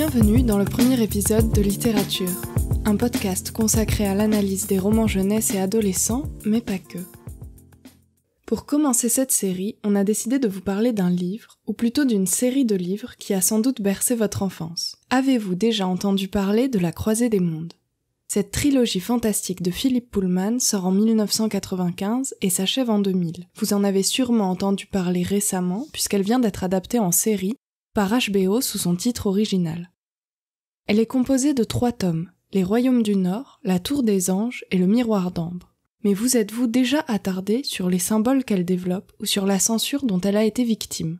Bienvenue dans le premier épisode de Littérature, un podcast consacré à l'analyse des romans jeunesse et adolescents, mais pas que. Pour commencer cette série, on a décidé de vous parler d'un livre, ou plutôt d'une série de livres qui a sans doute bercé votre enfance. Avez-vous déjà entendu parler de La Croisée des Mondes Cette trilogie fantastique de Philippe Pullman sort en 1995 et s'achève en 2000. Vous en avez sûrement entendu parler récemment, puisqu'elle vient d'être adaptée en série par HBO sous son titre original. Elle est composée de trois tomes, Les Royaumes du Nord, La Tour des Anges et Le Miroir d'Ambre. Mais vous êtes-vous déjà attardé sur les symboles qu'elle développe ou sur la censure dont elle a été victime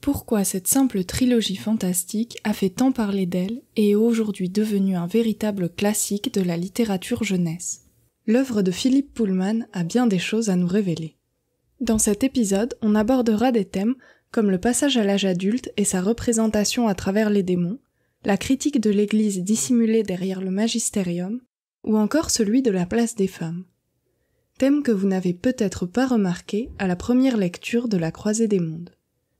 Pourquoi cette simple trilogie fantastique a fait tant parler d'elle et est aujourd'hui devenue un véritable classique de la littérature jeunesse L'œuvre de Philippe Pullman a bien des choses à nous révéler. Dans cet épisode, on abordera des thèmes comme le passage à l'âge adulte et sa représentation à travers les démons, la critique de l'Église dissimulée derrière le magistérium, ou encore celui de la place des femmes. Thème que vous n'avez peut-être pas remarqué à la première lecture de La Croisée des Mondes.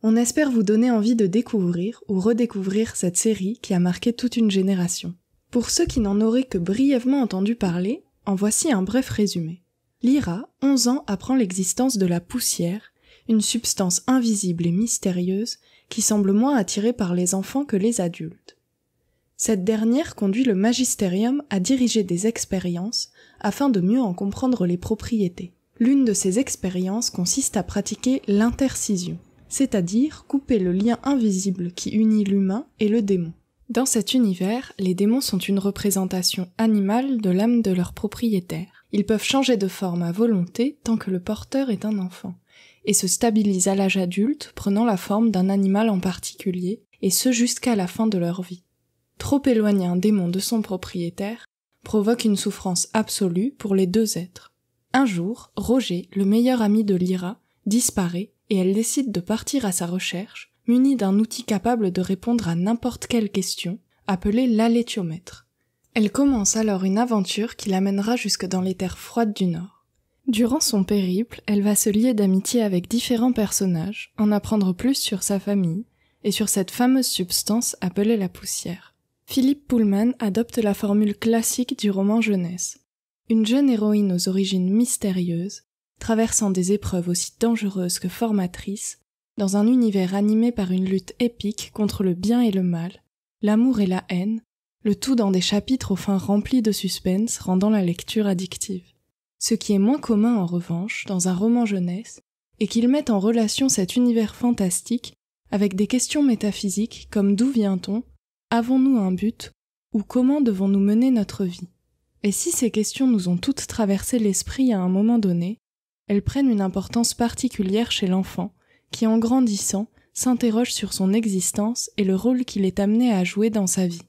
On espère vous donner envie de découvrir ou redécouvrir cette série qui a marqué toute une génération. Pour ceux qui n'en auraient que brièvement entendu parler, en voici un bref résumé. Lyra, 11 ans, apprend l'existence de la poussière, une substance invisible et mystérieuse qui semble moins attirée par les enfants que les adultes. Cette dernière conduit le magisterium à diriger des expériences afin de mieux en comprendre les propriétés. L'une de ces expériences consiste à pratiquer l'intercision, c'est-à-dire couper le lien invisible qui unit l'humain et le démon. Dans cet univers, les démons sont une représentation animale de l'âme de leur propriétaire. Ils peuvent changer de forme à volonté tant que le porteur est un enfant et se stabilise à l'âge adulte, prenant la forme d'un animal en particulier, et ce jusqu'à la fin de leur vie. Trop éloigner un démon de son propriétaire provoque une souffrance absolue pour les deux êtres. Un jour, Roger, le meilleur ami de Lyra, disparaît et elle décide de partir à sa recherche, munie d'un outil capable de répondre à n'importe quelle question, appelé l'alétiomètre. Elle commence alors une aventure qui l'amènera jusque dans les terres froides du Nord. Durant son périple, elle va se lier d'amitié avec différents personnages, en apprendre plus sur sa famille et sur cette fameuse substance appelée la poussière. Philippe Pullman adopte la formule classique du roman jeunesse. Une jeune héroïne aux origines mystérieuses, traversant des épreuves aussi dangereuses que formatrices, dans un univers animé par une lutte épique contre le bien et le mal, l'amour et la haine, le tout dans des chapitres aux fins remplis de suspense rendant la lecture addictive. Ce qui est moins commun en revanche dans un roman jeunesse est qu'il met en relation cet univers fantastique avec des questions métaphysiques comme d'où vient-on, avons-nous un but ou comment devons-nous mener notre vie. Et si ces questions nous ont toutes traversé l'esprit à un moment donné, elles prennent une importance particulière chez l'enfant qui en grandissant s'interroge sur son existence et le rôle qu'il est amené à jouer dans sa vie.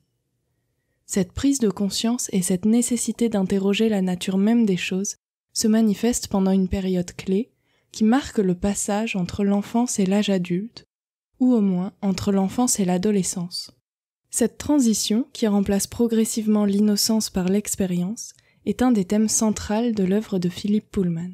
Cette prise de conscience et cette nécessité d'interroger la nature même des choses se manifestent pendant une période clé qui marque le passage entre l'enfance et l'âge adulte, ou au moins entre l'enfance et l'adolescence. Cette transition, qui remplace progressivement l'innocence par l'expérience, est un des thèmes centraux de l'œuvre de Philippe Pullman.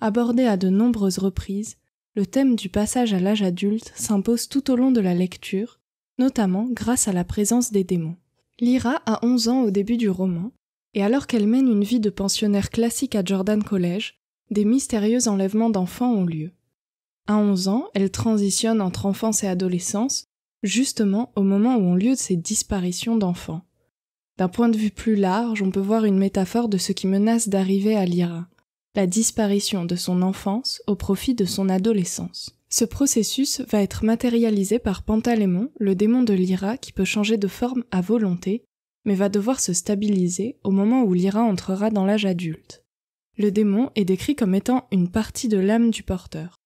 Abordé à de nombreuses reprises, le thème du passage à l'âge adulte s'impose tout au long de la lecture, notamment grâce à la présence des démons. Lyra a 11 ans au début du roman, et alors qu'elle mène une vie de pensionnaire classique à Jordan College, des mystérieux enlèvements d'enfants ont lieu. À 11 ans, elle transitionne entre enfance et adolescence, justement au moment où ont lieu ces disparitions d'enfants. D'un point de vue plus large, on peut voir une métaphore de ce qui menace d'arriver à Lyra, la disparition de son enfance au profit de son adolescence. Ce processus va être matérialisé par Pantalémon, le démon de Lyra qui peut changer de forme à volonté, mais va devoir se stabiliser au moment où Lyra entrera dans l'âge adulte. Le démon est décrit comme étant une partie de l'âme du porteur.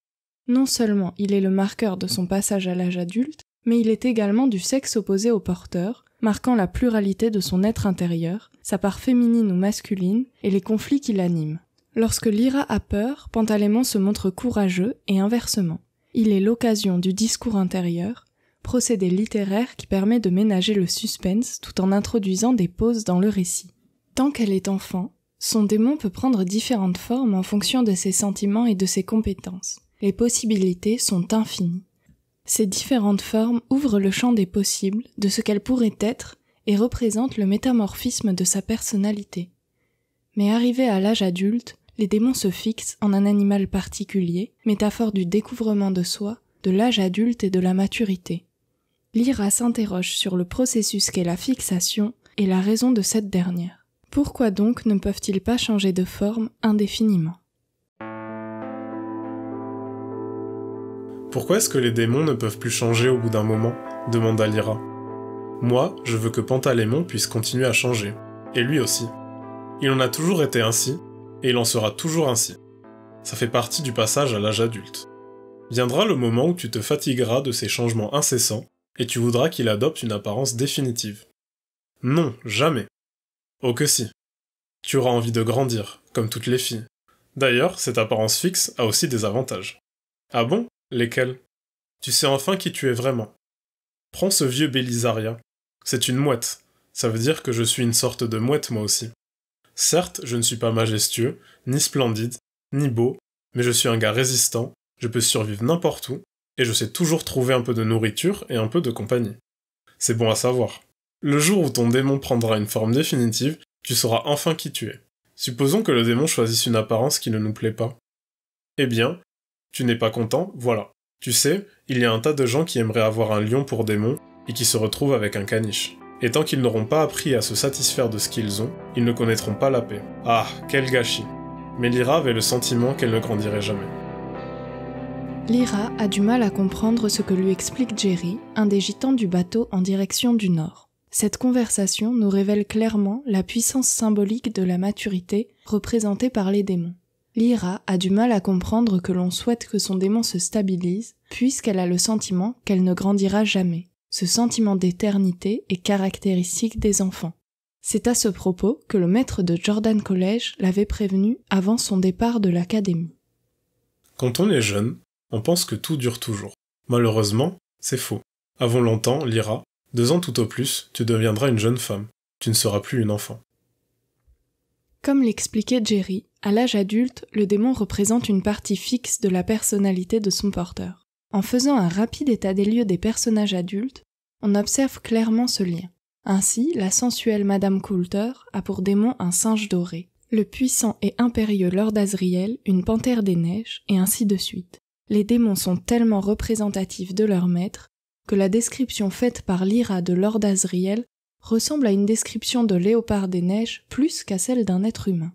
Non seulement il est le marqueur de son passage à l'âge adulte, mais il est également du sexe opposé au porteur, marquant la pluralité de son être intérieur, sa part féminine ou masculine, et les conflits qui l'animent. Lorsque Lyra a peur, Pantalémon se montre courageux et inversement. Il est l'occasion du discours intérieur, procédé littéraire qui permet de ménager le suspense tout en introduisant des pauses dans le récit. Tant qu'elle est enfant, son démon peut prendre différentes formes en fonction de ses sentiments et de ses compétences. Les possibilités sont infinies. Ces différentes formes ouvrent le champ des possibles, de ce qu'elle pourrait être, et représentent le métamorphisme de sa personnalité. Mais arrivée à l'âge adulte, les démons se fixent en un animal particulier, métaphore du découvrement de soi, de l'âge adulte et de la maturité. Lyra s'interroge sur le processus qu'est la fixation et la raison de cette dernière. Pourquoi donc ne peuvent-ils pas changer de forme indéfiniment Pourquoi est-ce que les démons ne peuvent plus changer au bout d'un moment demanda Lyra. Moi, je veux que Pantalémon puisse continuer à changer. Et lui aussi. Il en a toujours été ainsi, et il en sera toujours ainsi. Ça fait partie du passage à l'âge adulte. Viendra le moment où tu te fatigueras de ces changements incessants et tu voudras qu'il adopte une apparence définitive. Non, jamais. Oh que si. Tu auras envie de grandir, comme toutes les filles. D'ailleurs, cette apparence fixe a aussi des avantages. Ah bon Lesquels Tu sais enfin qui tu es vraiment. Prends ce vieux Belisaria. C'est une mouette. Ça veut dire que je suis une sorte de mouette moi aussi. Certes, je ne suis pas majestueux, ni splendide, ni beau, mais je suis un gars résistant, je peux survivre n'importe où, et je sais toujours trouver un peu de nourriture et un peu de compagnie. C'est bon à savoir. Le jour où ton démon prendra une forme définitive, tu sauras enfin qui tu es. Supposons que le démon choisisse une apparence qui ne nous plaît pas. Eh bien, tu n'es pas content, voilà. Tu sais, il y a un tas de gens qui aimeraient avoir un lion pour démon et qui se retrouvent avec un caniche. Et tant qu'ils n'auront pas appris à se satisfaire de ce qu'ils ont, ils ne connaîtront pas la paix. Ah, quel gâchis Mais Lyra avait le sentiment qu'elle ne grandirait jamais. Lyra a du mal à comprendre ce que lui explique Jerry, un des gitans du bateau en direction du nord. Cette conversation nous révèle clairement la puissance symbolique de la maturité représentée par les démons. Lyra a du mal à comprendre que l'on souhaite que son démon se stabilise, puisqu'elle a le sentiment qu'elle ne grandira jamais. Ce sentiment d'éternité est caractéristique des enfants. C'est à ce propos que le maître de Jordan College l'avait prévenu avant son départ de l'académie. Quand on est jeune, on pense que tout dure toujours. Malheureusement, c'est faux. Avant longtemps, Lyra, deux ans tout au plus, tu deviendras une jeune femme. Tu ne seras plus une enfant. Comme l'expliquait Jerry, à l'âge adulte, le démon représente une partie fixe de la personnalité de son porteur. En faisant un rapide état des lieux des personnages adultes, on observe clairement ce lien. Ainsi, la sensuelle Madame Coulter a pour démon un singe doré, le puissant et impérieux Lord Asriel une panthère des neiges, et ainsi de suite. Les démons sont tellement représentatifs de leur maître que la description faite par l'Ira de Lord Asriel ressemble à une description de léopard des neiges plus qu'à celle d'un être humain.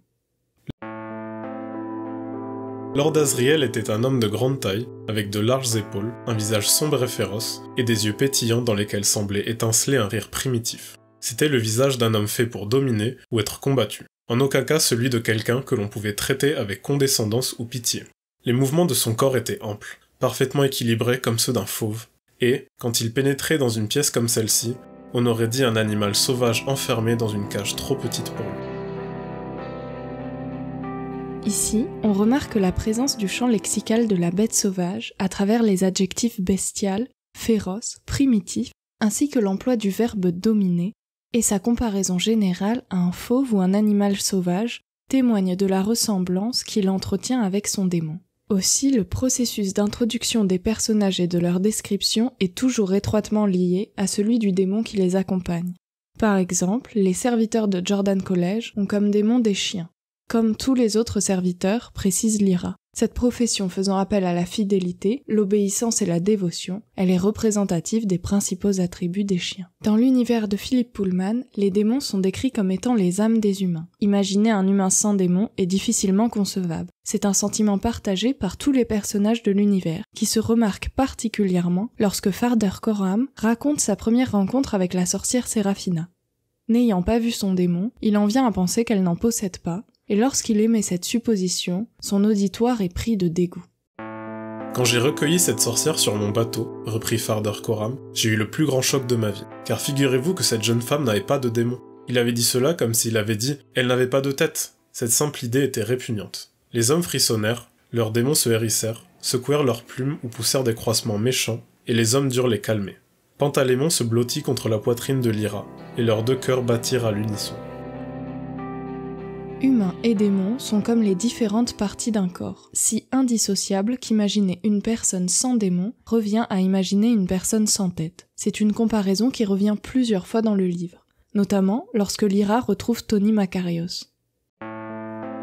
Lord Asriel était un homme de grande taille, avec de larges épaules, un visage sombre et féroce, et des yeux pétillants dans lesquels semblait étinceler un rire primitif. C'était le visage d'un homme fait pour dominer ou être combattu, en aucun cas celui de quelqu'un que l'on pouvait traiter avec condescendance ou pitié. Les mouvements de son corps étaient amples, parfaitement équilibrés comme ceux d'un fauve, et, quand il pénétrait dans une pièce comme celle-ci, on aurait dit un animal sauvage enfermé dans une cage trop petite pour lui. Ici, on remarque la présence du champ lexical de la bête sauvage à travers les adjectifs bestial, féroce, primitif, ainsi que l'emploi du verbe dominer et sa comparaison générale à un fauve ou un animal sauvage témoigne de la ressemblance qu'il entretient avec son démon. Aussi, le processus d'introduction des personnages et de leur description est toujours étroitement lié à celui du démon qui les accompagne. Par exemple, les serviteurs de Jordan College ont comme démon des chiens. Comme tous les autres serviteurs, précise Lyra. Cette profession faisant appel à la fidélité, l'obéissance et la dévotion, elle est représentative des principaux attributs des chiens. Dans l'univers de Philip Pullman, les démons sont décrits comme étant les âmes des humains. Imaginer un humain sans démon est difficilement concevable. C'est un sentiment partagé par tous les personnages de l'univers, qui se remarque particulièrement lorsque Farder Coram raconte sa première rencontre avec la sorcière Séraphina. N'ayant pas vu son démon, il en vient à penser qu'elle n'en possède pas, et lorsqu'il émet cette supposition, son auditoire est pris de dégoût. Quand j'ai recueilli cette sorcière sur mon bateau, reprit Farder Coram, j'ai eu le plus grand choc de ma vie, car figurez-vous que cette jeune femme n'avait pas de démon. Il avait dit cela comme s'il avait dit Elle n'avait pas de tête. Cette simple idée était répugnante. Les hommes frissonnèrent, leurs démons se hérissèrent, secouèrent leurs plumes ou poussèrent des croissements méchants, et les hommes durent les calmer. Pantalémon se blottit contre la poitrine de Lyra, et leurs deux cœurs battirent à l'unisson. Humains et démons sont comme les différentes parties d'un corps, si indissociables qu'imaginer une personne sans démon revient à imaginer une personne sans tête. C'est une comparaison qui revient plusieurs fois dans le livre, notamment lorsque Lyra retrouve Tony Macarios.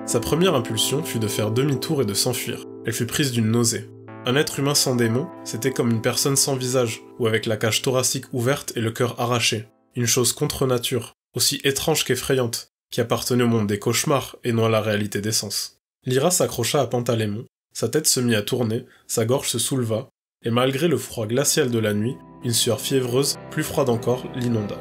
Sa première impulsion fut de faire demi-tour et de s'enfuir. Elle fut prise d'une nausée. Un être humain sans démon, c'était comme une personne sans visage, ou avec la cage thoracique ouverte et le cœur arraché. Une chose contre nature, aussi étrange qu'effrayante, qui appartenait au monde des cauchemars et non à la réalité des sens. Lyra s'accrocha à Pantalémon, sa tête se mit à tourner, sa gorge se souleva, et malgré le froid glacial de la nuit, une sueur fiévreuse, plus froide encore, l'inonda.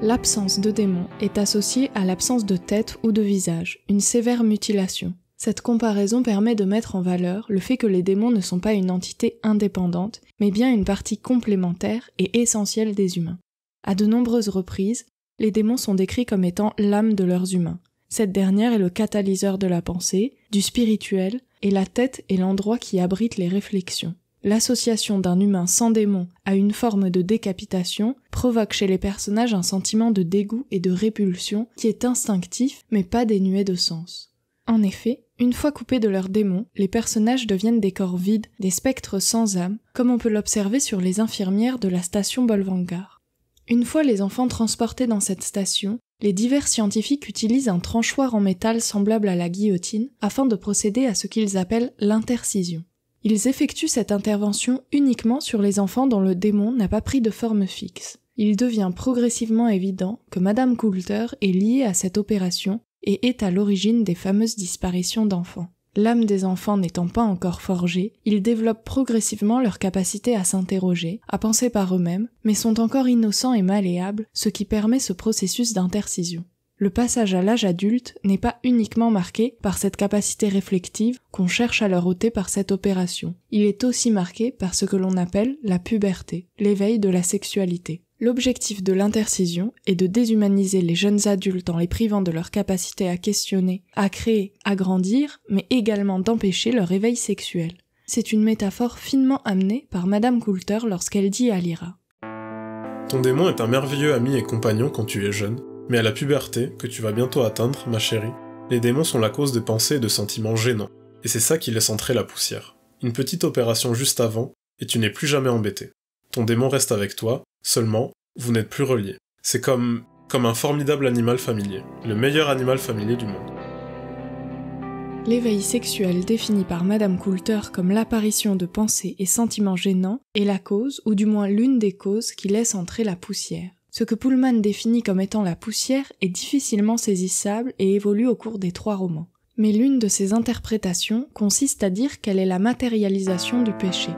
L'absence de démons est associée à l'absence de tête ou de visage, une sévère mutilation. Cette comparaison permet de mettre en valeur le fait que les démons ne sont pas une entité indépendante, mais bien une partie complémentaire et essentielle des humains. À de nombreuses reprises, les démons sont décrits comme étant l'âme de leurs humains. Cette dernière est le catalyseur de la pensée, du spirituel, et la tête est l'endroit qui abrite les réflexions. L'association d'un humain sans démon à une forme de décapitation provoque chez les personnages un sentiment de dégoût et de répulsion qui est instinctif mais pas dénué de sens. En effet, une fois coupés de leurs démons, les personnages deviennent des corps vides, des spectres sans âme, comme on peut l'observer sur les infirmières de la station Bolvangar. Une fois les enfants transportés dans cette station, les divers scientifiques utilisent un tranchoir en métal semblable à la guillotine afin de procéder à ce qu'ils appellent l'intercision. Ils effectuent cette intervention uniquement sur les enfants dont le démon n'a pas pris de forme fixe. Il devient progressivement évident que Madame Coulter est liée à cette opération et est à l'origine des fameuses disparitions d'enfants. L'âme des enfants n'étant pas encore forgée, ils développent progressivement leur capacité à s'interroger, à penser par eux-mêmes, mais sont encore innocents et malléables, ce qui permet ce processus d'intercision. Le passage à l'âge adulte n'est pas uniquement marqué par cette capacité réflexive qu'on cherche à leur ôter par cette opération. Il est aussi marqué par ce que l'on appelle la puberté, l'éveil de la sexualité. L'objectif de l'intercision est de déshumaniser les jeunes adultes en les privant de leur capacité à questionner, à créer, à grandir, mais également d'empêcher leur réveil sexuel. C'est une métaphore finement amenée par Madame Coulter lorsqu'elle dit à Lyra. Ton démon est un merveilleux ami et compagnon quand tu es jeune, mais à la puberté, que tu vas bientôt atteindre, ma chérie, les démons sont la cause de pensées et de sentiments gênants, et c'est ça qui laisse entrer la poussière. Une petite opération juste avant, et tu n'es plus jamais embêté. Ton démon reste avec toi, seulement, vous n'êtes plus relié. C'est comme, comme un formidable animal familier, le meilleur animal familier du monde. L'éveil sexuel défini par Madame Coulter comme l'apparition de pensées et sentiments gênants est la cause, ou du moins l'une des causes, qui laisse entrer la poussière. Ce que Pullman définit comme étant la poussière est difficilement saisissable et évolue au cours des trois romans. Mais l'une de ses interprétations consiste à dire qu'elle est la matérialisation du péché.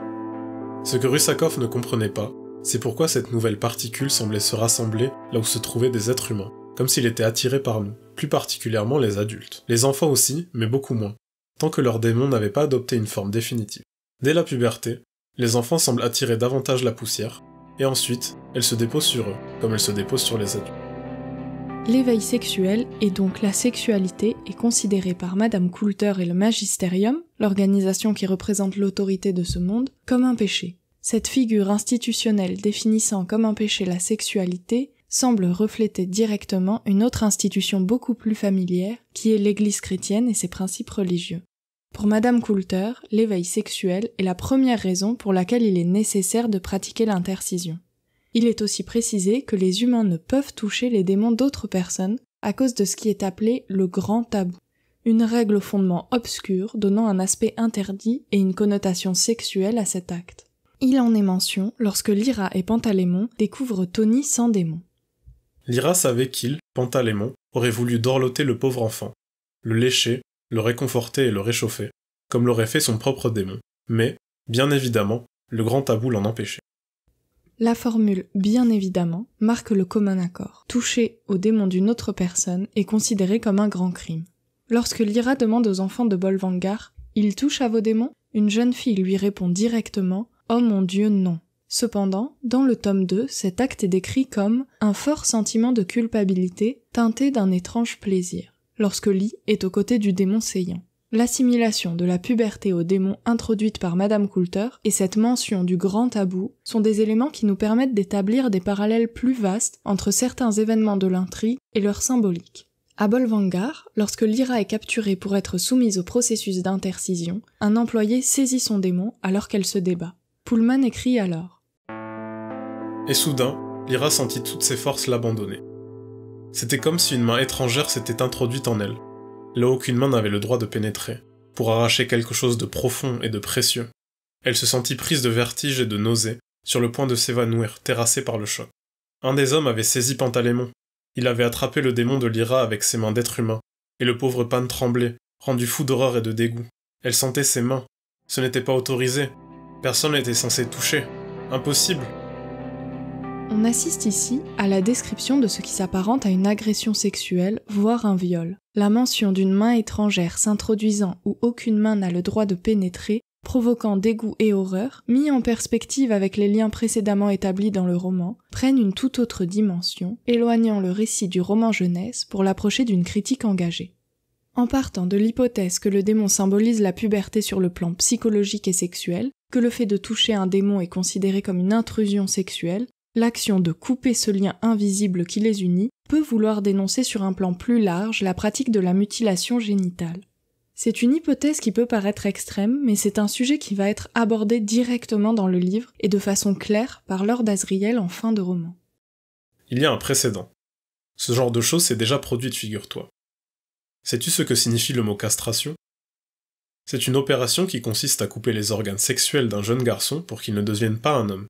Ce que Rusakov ne comprenait pas, c'est pourquoi cette nouvelle particule semblait se rassembler là où se trouvaient des êtres humains, comme s'il était attiré par nous, plus particulièrement les adultes. Les enfants aussi, mais beaucoup moins, tant que leurs démons n'avaient pas adopté une forme définitive. Dès la puberté, les enfants semblent attirer davantage la poussière, et ensuite, elle se dépose sur eux, comme elle se dépose sur les adultes. L'éveil sexuel et donc la sexualité est considéré par Madame Coulter et le Magisterium, l'organisation qui représente l'autorité de ce monde, comme un péché. Cette figure institutionnelle définissant comme un péché la sexualité semble refléter directement une autre institution beaucoup plus familière, qui est l'Église chrétienne et ses principes religieux. Pour Madame Coulter, l'éveil sexuel est la première raison pour laquelle il est nécessaire de pratiquer l'intercision. Il est aussi précisé que les humains ne peuvent toucher les démons d'autres personnes à cause de ce qui est appelé le grand tabou, une règle au fondement obscur donnant un aspect interdit et une connotation sexuelle à cet acte. Il en est mention lorsque Lyra et Pantalémon découvrent Tony sans démon. Lyra savait qu'il, Pantalémon, aurait voulu dorloter le pauvre enfant, le lécher, le réconforter et le réchauffer, comme l'aurait fait son propre démon. Mais, bien évidemment, le grand tabou l'en empêchait. La formule, bien évidemment, marque le commun accord. Toucher au démon d'une autre personne est considéré comme un grand crime. Lorsque Lyra demande aux enfants de Bolvangar Il touche à vos démons une jeune fille lui répond directement Oh mon Dieu, non. Cependant, dans le tome 2, cet acte est décrit comme un fort sentiment de culpabilité teinté d'un étrange plaisir, lorsque Lee est aux côtés du démon saillant. L'assimilation de la puberté au démon introduite par Madame Coulter et cette mention du grand tabou sont des éléments qui nous permettent d'établir des parallèles plus vastes entre certains événements de l'intrigue et leur symbolique. À Bolvangar, lorsque Lyra est capturée pour être soumise au processus d'intercision, un employé saisit son démon alors qu'elle se débat. Pullman écrit alors. Et soudain, Lyra sentit toutes ses forces l'abandonner. C'était comme si une main étrangère s'était introduite en elle là aucune main n'avait le droit de pénétrer, pour arracher quelque chose de profond et de précieux. Elle se sentit prise de vertige et de nausée, sur le point de s'évanouir, terrassée par le choc. Un des hommes avait saisi Pantalémon. Il avait attrapé le démon de Lyra avec ses mains d'être humain, et le pauvre Pan tremblait, rendu fou d'horreur et de dégoût. Elle sentait ses mains. Ce n'était pas autorisé. Personne n'était censé toucher. Impossible. On assiste ici à la description de ce qui s'apparente à une agression sexuelle, voire un viol. La mention d'une main étrangère s'introduisant où aucune main n'a le droit de pénétrer, provoquant dégoût et horreur, mis en perspective avec les liens précédemment établis dans le roman, prennent une toute autre dimension, éloignant le récit du roman jeunesse pour l'approcher d'une critique engagée. En partant de l'hypothèse que le démon symbolise la puberté sur le plan psychologique et sexuel, que le fait de toucher un démon est considéré comme une intrusion sexuelle, l'action de couper ce lien invisible qui les unit peut vouloir dénoncer sur un plan plus large la pratique de la mutilation génitale. C'est une hypothèse qui peut paraître extrême, mais c'est un sujet qui va être abordé directement dans le livre et de façon claire par Lord Asriel en fin de roman. Il y a un précédent. Ce genre de choses s'est déjà produite, figure-toi. Sais-tu ce que signifie le mot castration C'est une opération qui consiste à couper les organes sexuels d'un jeune garçon pour qu'il ne devienne pas un homme.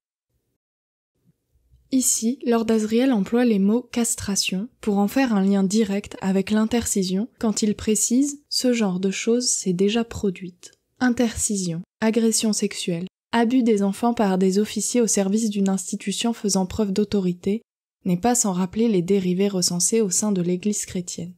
Ici, Lord Asriel emploie les mots castration pour en faire un lien direct avec l'intercision quand il précise ce genre de choses s'est déjà produite. Intercision, agression sexuelle, abus des enfants par des officiers au service d'une institution faisant preuve d'autorité n'est pas sans rappeler les dérivés recensés au sein de l'Église chrétienne.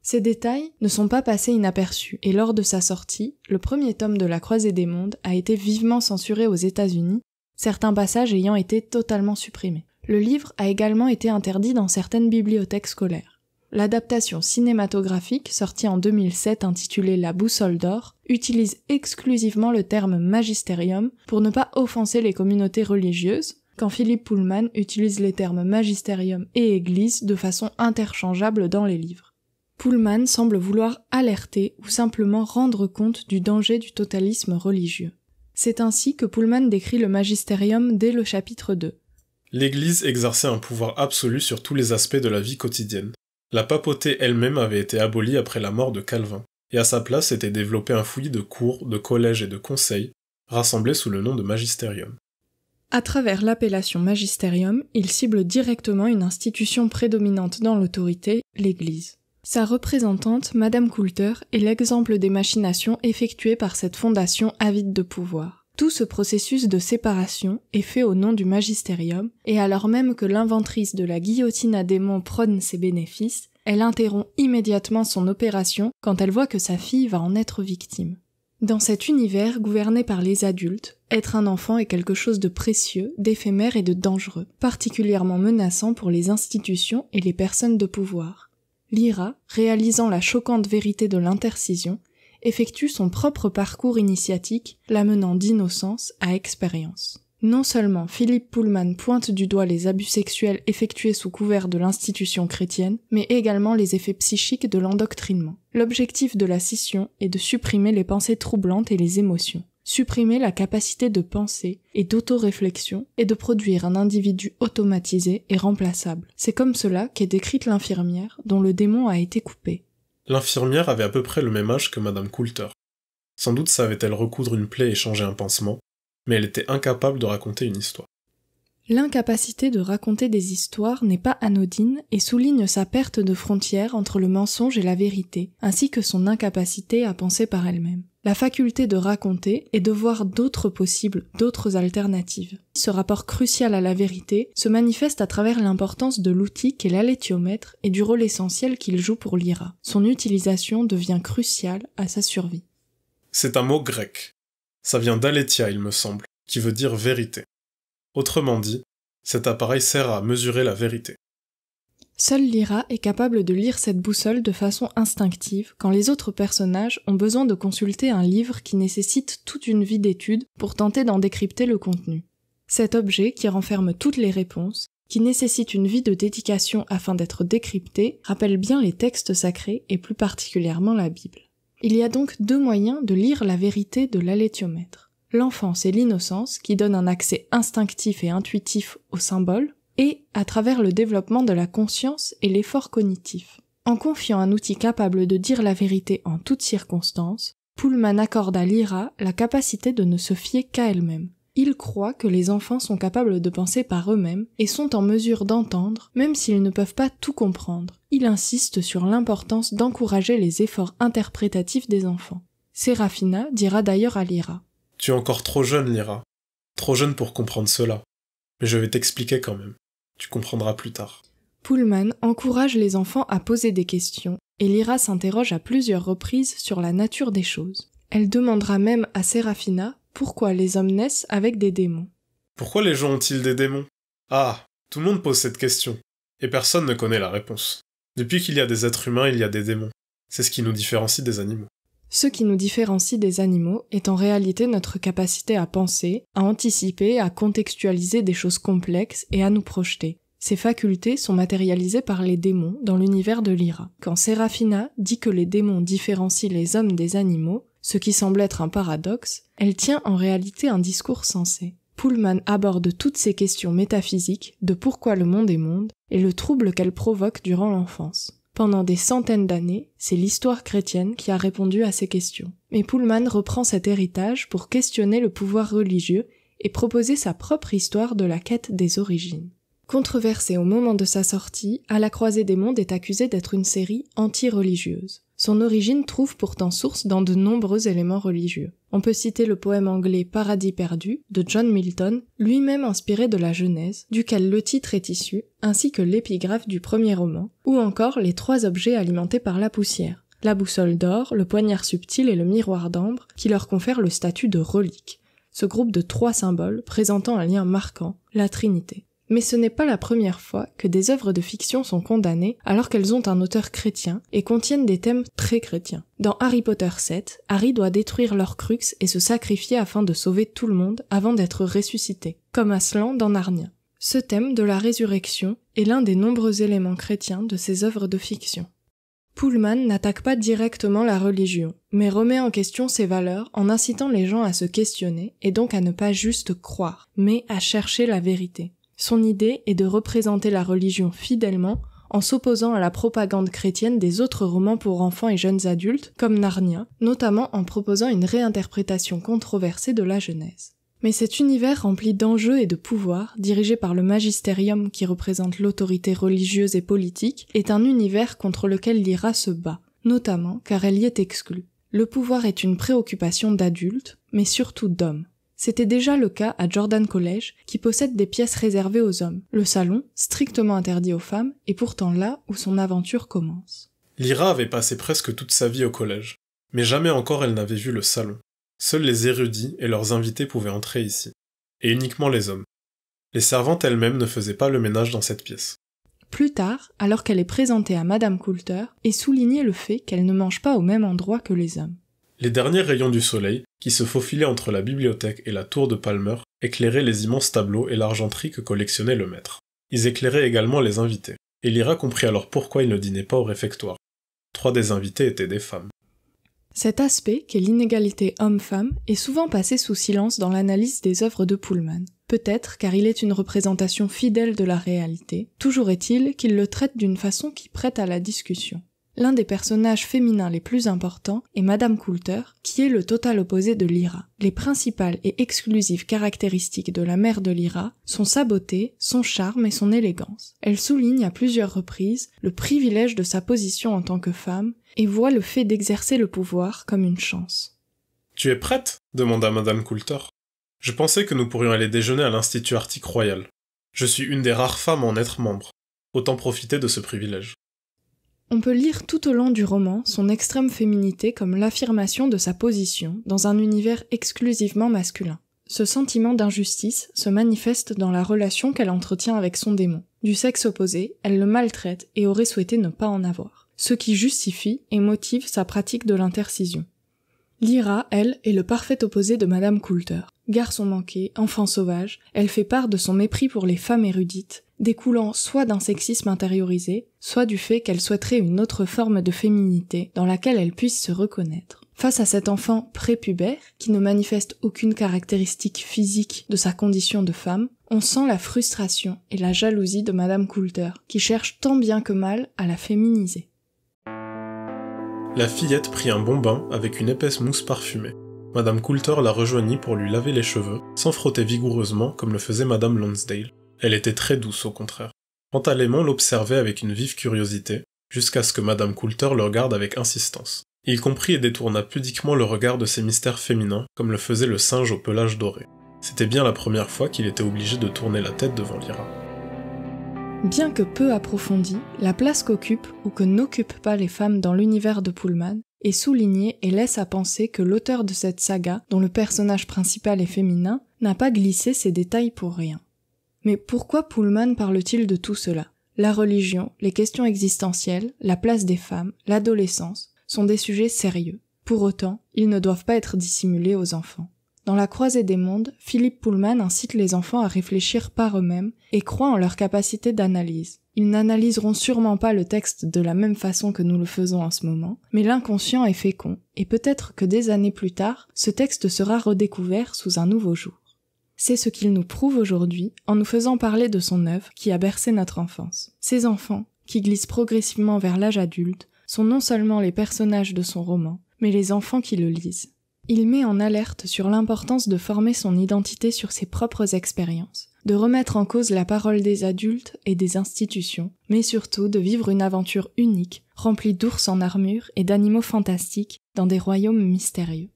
Ces détails ne sont pas passés inaperçus, et lors de sa sortie, le premier tome de La Croisée des Mondes a été vivement censuré aux États-Unis, certains passages ayant été totalement supprimés. Le livre a également été interdit dans certaines bibliothèques scolaires. L'adaptation cinématographique, sortie en 2007 intitulée La boussole d'or, utilise exclusivement le terme magisterium pour ne pas offenser les communautés religieuses, quand Philippe Pullman utilise les termes magisterium et église de façon interchangeable dans les livres. Pullman semble vouloir alerter ou simplement rendre compte du danger du totalisme religieux. C'est ainsi que Pullman décrit le magisterium dès le chapitre 2. L'Église exerçait un pouvoir absolu sur tous les aspects de la vie quotidienne. La papauté elle-même avait été abolie après la mort de Calvin, et à sa place était développé un fouillis de cours, de collèges et de conseils, rassemblés sous le nom de magisterium. À travers l'appellation magisterium, il cible directement une institution prédominante dans l'autorité, l'Église. Sa représentante, Madame Coulter, est l'exemple des machinations effectuées par cette fondation avide de pouvoir. Tout ce processus de séparation est fait au nom du magistérium, et alors même que l'inventrice de la guillotine à démons prône ses bénéfices, elle interrompt immédiatement son opération quand elle voit que sa fille va en être victime. Dans cet univers gouverné par les adultes, être un enfant est quelque chose de précieux, d'éphémère et de dangereux, particulièrement menaçant pour les institutions et les personnes de pouvoir. Lyra, réalisant la choquante vérité de l'intercision, effectue son propre parcours initiatique, l'amenant d'innocence à expérience. Non seulement Philippe Pullman pointe du doigt les abus sexuels effectués sous couvert de l'institution chrétienne, mais également les effets psychiques de l'endoctrinement. L'objectif de la scission est de supprimer les pensées troublantes et les émotions, supprimer la capacité de penser et d'autoréflexion et de produire un individu automatisé et remplaçable. C'est comme cela qu'est décrite l'infirmière dont le démon a été coupé. L'infirmière avait à peu près le même âge que Madame Coulter. Sans doute savait-elle recoudre une plaie et changer un pansement, mais elle était incapable de raconter une histoire. L'incapacité de raconter des histoires n'est pas anodine et souligne sa perte de frontière entre le mensonge et la vérité, ainsi que son incapacité à penser par elle-même la faculté de raconter et de voir d'autres possibles, d'autres alternatives. Ce rapport crucial à la vérité se manifeste à travers l'importance de l'outil qu'est l'alétiomètre et du rôle essentiel qu'il joue pour l'IRA. Son utilisation devient cruciale à sa survie. C'est un mot grec. Ça vient d'alethia, il me semble, qui veut dire vérité. Autrement dit, cet appareil sert à mesurer la vérité. Seul Lyra est capable de lire cette boussole de façon instinctive quand les autres personnages ont besoin de consulter un livre qui nécessite toute une vie d'études pour tenter d'en décrypter le contenu. Cet objet qui renferme toutes les réponses, qui nécessite une vie de dédication afin d'être décrypté, rappelle bien les textes sacrés et plus particulièrement la Bible. Il y a donc deux moyens de lire la vérité de l'alétiomètre. L'enfance et l'innocence qui donnent un accès instinctif et intuitif aux symboles, et à travers le développement de la conscience et l'effort cognitif. En confiant un outil capable de dire la vérité en toutes circonstances, Pullman accorde à Lyra la capacité de ne se fier qu'à elle-même. Il croit que les enfants sont capables de penser par eux-mêmes et sont en mesure d'entendre, même s'ils ne peuvent pas tout comprendre. Il insiste sur l'importance d'encourager les efforts interprétatifs des enfants. Serafina dira d'ailleurs à Lyra « Tu es encore trop jeune, Lyra. Trop jeune pour comprendre cela. Mais je vais t'expliquer quand même. Tu comprendras plus tard. Pullman encourage les enfants à poser des questions, et Lyra s'interroge à plusieurs reprises sur la nature des choses. Elle demandera même à Serafina pourquoi les hommes naissent avec des démons. Pourquoi les gens ont-ils des démons Ah, tout le monde pose cette question, et personne ne connaît la réponse. Depuis qu'il y a des êtres humains, il y a des démons. C'est ce qui nous différencie des animaux. Ce qui nous différencie des animaux est en réalité notre capacité à penser, à anticiper, à contextualiser des choses complexes et à nous projeter. Ces facultés sont matérialisées par les démons dans l'univers de Lyra. Quand Serafina dit que les démons différencient les hommes des animaux, ce qui semble être un paradoxe, elle tient en réalité un discours sensé. Pullman aborde toutes ces questions métaphysiques de pourquoi le monde est monde et le trouble qu'elle provoque durant l'enfance. Pendant des centaines d'années, c'est l'histoire chrétienne qui a répondu à ces questions. Mais Pullman reprend cet héritage pour questionner le pouvoir religieux et proposer sa propre histoire de la quête des origines. Controversée au moment de sa sortie, À la croisée des mondes est accusée d'être une série anti-religieuse. Son origine trouve pourtant source dans de nombreux éléments religieux. On peut citer le poème anglais Paradis perdu de John Milton, lui-même inspiré de la Genèse, duquel le titre est issu, ainsi que l'épigraphe du premier roman, ou encore les trois objets alimentés par la poussière, la boussole d'or, le poignard subtil et le miroir d'ambre, qui leur confèrent le statut de relique. Ce groupe de trois symboles présentant un lien marquant, la Trinité. Mais ce n'est pas la première fois que des œuvres de fiction sont condamnées alors qu'elles ont un auteur chrétien et contiennent des thèmes très chrétiens. Dans Harry Potter 7, Harry doit détruire leur crux et se sacrifier afin de sauver tout le monde avant d'être ressuscité, comme Aslan dans Narnia. Ce thème de la résurrection est l'un des nombreux éléments chrétiens de ces œuvres de fiction. Pullman n'attaque pas directement la religion, mais remet en question ses valeurs en incitant les gens à se questionner et donc à ne pas juste croire, mais à chercher la vérité. Son idée est de représenter la religion fidèlement en s'opposant à la propagande chrétienne des autres romans pour enfants et jeunes adultes, comme Narnia, notamment en proposant une réinterprétation controversée de la Genèse. Mais cet univers rempli d'enjeux et de pouvoir, dirigé par le magisterium qui représente l'autorité religieuse et politique, est un univers contre lequel Lyra se bat, notamment car elle y est exclue. Le pouvoir est une préoccupation d'adultes, mais surtout d'hommes, c'était déjà le cas à Jordan College, qui possède des pièces réservées aux hommes, le salon, strictement interdit aux femmes, est pourtant là où son aventure commence. Lyra avait passé presque toute sa vie au collège, mais jamais encore elle n'avait vu le salon. Seuls les érudits et leurs invités pouvaient entrer ici, et uniquement les hommes. Les servantes elles-mêmes ne faisaient pas le ménage dans cette pièce. Plus tard, alors qu'elle est présentée à Madame Coulter, est souligné le fait qu'elle ne mange pas au même endroit que les hommes. Les derniers rayons du soleil qui se faufilaient entre la bibliothèque et la tour de Palmer, éclairaient les immenses tableaux et l'argenterie que collectionnait le maître. Ils éclairaient également les invités, et comprit alors pourquoi ils ne dînaient pas au réfectoire. Trois des invités étaient des femmes. Cet aspect, qu'est l'inégalité homme-femme, est souvent passé sous silence dans l'analyse des œuvres de Pullman. Peut-être car il est une représentation fidèle de la réalité, toujours est-il qu'il le traite d'une façon qui prête à la discussion l'un des personnages féminins les plus importants est Madame Coulter, qui est le total opposé de Lyra. Les principales et exclusives caractéristiques de la mère de Lyra sont sa beauté, son charme et son élégance. Elle souligne à plusieurs reprises le privilège de sa position en tant que femme et voit le fait d'exercer le pouvoir comme une chance. Tu es prête demanda Madame Coulter. Je pensais que nous pourrions aller déjeuner à l'Institut Arctique Royal. Je suis une des rares femmes à en être membre. Autant profiter de ce privilège. On peut lire tout au long du roman son extrême féminité comme l'affirmation de sa position dans un univers exclusivement masculin. Ce sentiment d'injustice se manifeste dans la relation qu'elle entretient avec son démon. Du sexe opposé, elle le maltraite et aurait souhaité ne pas en avoir, ce qui justifie et motive sa pratique de l'intercision. Lyra, elle, est le parfait opposé de Madame Coulter. Garçon manqué, enfant sauvage, elle fait part de son mépris pour les femmes érudites, découlant soit d'un sexisme intériorisé, soit du fait qu'elle souhaiterait une autre forme de féminité dans laquelle elle puisse se reconnaître. Face à cet enfant prépubère, qui ne manifeste aucune caractéristique physique de sa condition de femme, on sent la frustration et la jalousie de Madame Coulter, qui cherche tant bien que mal à la féminiser. La fillette prit un bon bain avec une épaisse mousse parfumée. Madame Coulter la rejoignit pour lui laver les cheveux, sans frotter vigoureusement comme le faisait Madame Lonsdale elle était très douce au contraire. Pantalémon l'observait avec une vive curiosité, jusqu'à ce que Madame Coulter le regarde avec insistance. Il comprit et détourna pudiquement le regard de ces mystères féminins, comme le faisait le singe au pelage doré. C'était bien la première fois qu'il était obligé de tourner la tête devant Lyra. Bien que peu approfondie, la place qu'occupent ou que n'occupent pas les femmes dans l'univers de Pullman est soulignée et laisse à penser que l'auteur de cette saga, dont le personnage principal est féminin, n'a pas glissé ses détails pour rien. Mais pourquoi Pullman parle-t-il de tout cela La religion, les questions existentielles, la place des femmes, l'adolescence sont des sujets sérieux. Pour autant, ils ne doivent pas être dissimulés aux enfants. Dans La Croisée des mondes, Philippe Pullman incite les enfants à réfléchir par eux-mêmes et croit en leur capacité d'analyse. Ils n'analyseront sûrement pas le texte de la même façon que nous le faisons en ce moment, mais l'inconscient est fécond, et peut-être que des années plus tard, ce texte sera redécouvert sous un nouveau jour. C'est ce qu'il nous prouve aujourd'hui en nous faisant parler de son œuvre qui a bercé notre enfance. Ses enfants, qui glissent progressivement vers l'âge adulte, sont non seulement les personnages de son roman, mais les enfants qui le lisent. Il met en alerte sur l'importance de former son identité sur ses propres expériences, de remettre en cause la parole des adultes et des institutions, mais surtout de vivre une aventure unique, remplie d'ours en armure et d'animaux fantastiques dans des royaumes mystérieux.